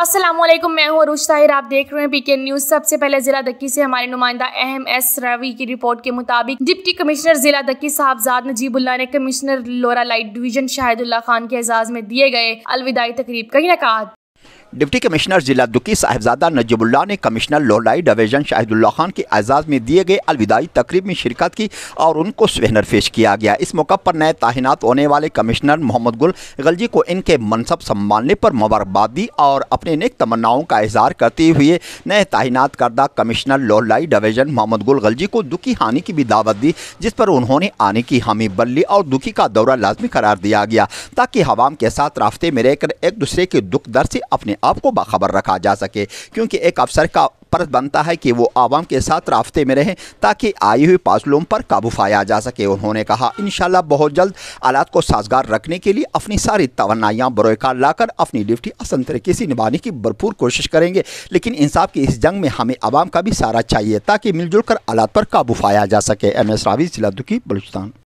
असलम मैं हूँ अरुष ताहिर आप देख रहे हैं पीके न्यूज सबसे पहले जिला दक्की से हमारे नुमाइंदा एम एस रवि की रिपोर्ट के मुताबिक डिप्टी कमिश्नर जिला दक्की साहबजाद नजीबुल्ला ने commissioner Loralai division Shahidullah Khan के एजाज में दिए गए अलविदाई तकरीब का इनका डिप्टी कमिश्नर जिला दुखी साहिबजादा नजीबुल्ला ने कमिश्नर लोलाई डिवीजन शाहिदुल्ला खान के एजाज़ में दिए गए अलविदाई तकरीब में शिरकत की और उनको स्वेनर पेश किया गया इस मौका पर नए तैनात होने वाले कमिश्नर मोहम्मद गुल गलजी को इनके मनसब संभालने पर मुबारकबाद दी और अपने नेक तमन्नाओं का इजहार करते हुए नए तैनात करदा कमिश्नर लोलाई डिवीजन मोहम्मद गुल गलजी को दुखी हानि की भी दावत दी जिस पर उन्होंने आने की हामी बल ली और दुखी का दौरा लाजमी करार दिया गया ताकि हवाम के साथ रास्ते में रहकर एक दूसरे के दुख दर से अपने आपको बाखबर रखा जा सके क्योंकि एक अफसर का फर्ज बनता है कि वो आवाम के साथ रबते में रहें ताकि आई हुई फासलों पर काबू पाया जा सके उन्होंने कहा इन बहुत जल्द आलात को साजगार रखने के लिए अपनी सारी तोनाइयाँ बरोकार लाकर अपनी ड्यूटी असल तरीके से निभाने की भरपूर कोशिश करेंगे लेकिन इंसाफ की इस जंग में हमें आवाम का भी सहारा चाहिए ताकि मिलजुल कर आलात पर काबू पाया जा सके एम एस रावी जिला दुखी बलुस्तान